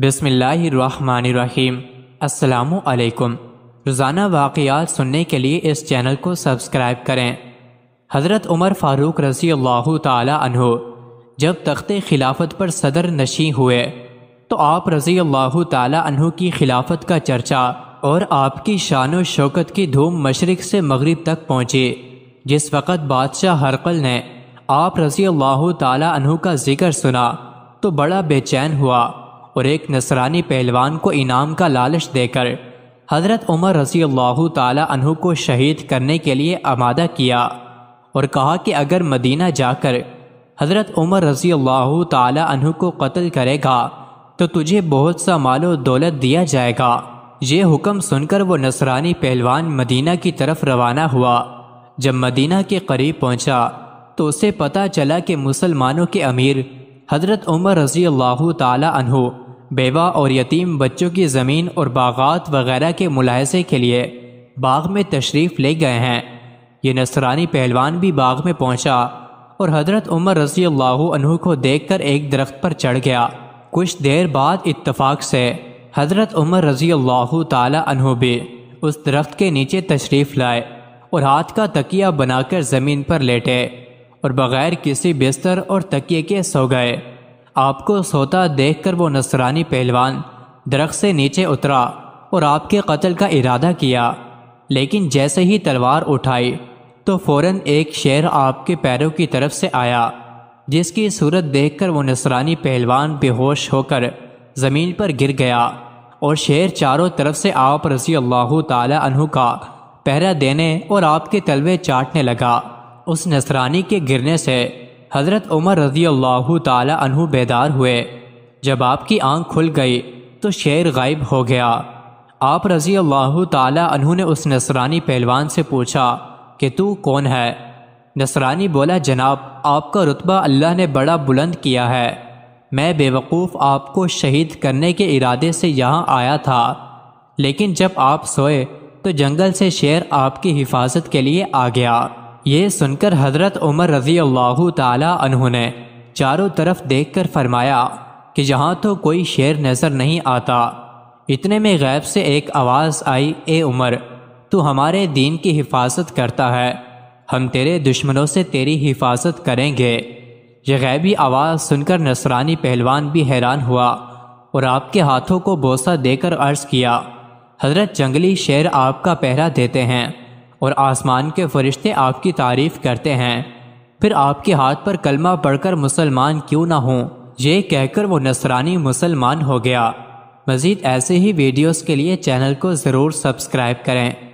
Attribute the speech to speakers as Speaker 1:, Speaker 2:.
Speaker 1: बिसमीम् अल्लाम रोज़ाना वाक़ात सुनने के लिए इस चैनल को सब्सक्राइब करें हज़रत उमर फ़ारूक रसी अल्लाह तहो जब तख्त खिलाफत पर सदर नशी हुए तो आप रजी अल्लाह तहों की खिलाफत का चर्चा और आपकी शान शौकत की धूम मशरक़ से मगरब तक पहुँची जिस वक़्त बादशाह हरकल ने आप रजी अल्लाह तहों का जिक्र सुना तो बड़ा बेचैन हुआ और एक नसरानी पहलवान को इनाम का लालच देकर हज़रत उमर रसी तु को शहीद करने के लिए आमादा किया और कहा कि अगर मदीना जाकर हज़रत उमर रसी तु को कत्ल करेगा तो तुझे बहुत सा मालो दौलत दिया जाएगा ये हुक्म सुनकर वो नसरानी पहलवान मदीना की तरफ रवाना हुआ जब मदीना के करीब पहुंचा तो उसे पता चला कि मुसलमानों के अमीर हज़रत उमर रज़ी अल्लाह तहो बेवा और यतीम बच्चों की ज़मीन और बाग़ात वगैरह के मुलाजे के लिए बाग में तशरीफ़ ले गए हैं ये नसरानी पहलवान भी बाग में पहुंचा और हज़रत उमर रजी अल्लाह को देख कर एक दरख्त पर चढ़ गया कुछ देर बाद इत्तफाक से हज़रत उमर रजी अल्लाह तहु भी उस दरख्त के नीचे तशरीफ़ लाए और हाथ का तकिया बनाकर ज़मीन पर लेटे और बगैर किसी बिस्तर और तकिए के सो गए आपको सोता देखकर वो नसरानी पहलवान दरख्त से नीचे उतरा और आपके कत्ल का इरादा किया लेकिन जैसे ही तलवार उठाई तो फौरन एक शेर आपके पैरों की तरफ से आया जिसकी सूरत देखकर वो नसरानी पहलवान बेहोश होकर ज़मीन पर गिर गया और शेर चारों तरफ से आप रसी अल्लाह तहु का पहरा देने और आपके तलवे चाटने लगा उस नसरानी के गिरने से हज़रत उमर रजी अल्लाह तहु बेदार हुए जब आपकी आंख खुल गई तो शेर गायब हो गया आप रजी अल्लाह तहु ने उस नसरानी पहलवान से पूछा कि तू कौन है नसरानी बोला जनाब आपका रुतबा अल्लाह ने बड़ा बुलंद किया है मैं बेवकूफ़ आपको शहीद करने के इरादे से यहाँ आया था लेकिन जब आप सोए तो जंगल से शेर आपकी हिफाजत के लिए आ गया ये सुनकर हजरत उमर रजी अल्लाह तह ने चारों तरफ देख कर फरमाया कि यहाँ तो कोई शेर नज़र नहीं आता इतने में गैब से एक आवाज़ आई ए उमर तू हमारे दीन की हिफाजत करता है हम तेरे दुश्मनों से तेरी हिफाजत करेंगे यह गैबी आवाज़ सुनकर नसरानी पहलवान भी हैरान हुआ और आपके हाथों को बोसा देकर अर्ज़ किया हजरत जंगली शेर आपका पहरा देते हैं और आसमान के फरिश्ते आपकी तारीफ करते हैं फिर आपके हाथ पर कलमा पढ़कर मुसलमान क्यों ना हों ये कहकर वो नसरानी मुसलमान हो गया मज़ीद ऐसे ही वीडियोस के लिए चैनल को ज़रूर सब्सक्राइब करें